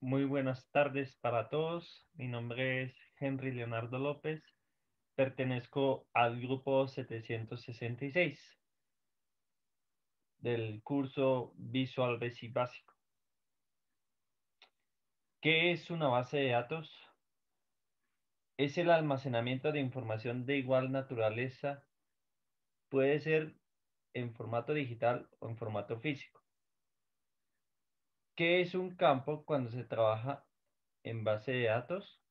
Muy buenas tardes para todos. Mi nombre es Henry Leonardo López. Pertenezco al grupo 766 del curso Visual Basic Básico. ¿Qué es una base de datos? Es el almacenamiento de información de igual naturaleza. Puede ser en formato digital o en formato físico. ¿Qué es un campo cuando se trabaja en base de datos?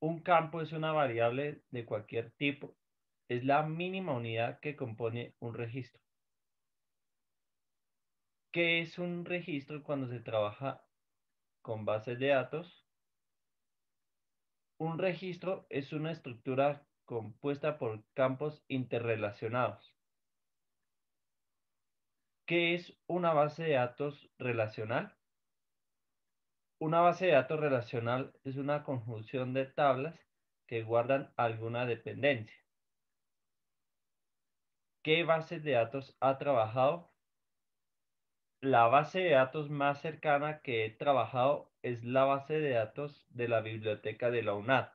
Un campo es una variable de cualquier tipo. Es la mínima unidad que compone un registro. ¿Qué es un registro cuando se trabaja con bases de datos? Un registro es una estructura compuesta por campos interrelacionados. ¿Qué es una base de datos relacional? Una base de datos relacional es una conjunción de tablas que guardan alguna dependencia. ¿Qué base de datos ha trabajado? La base de datos más cercana que he trabajado es la base de datos de la biblioteca de la UNAD.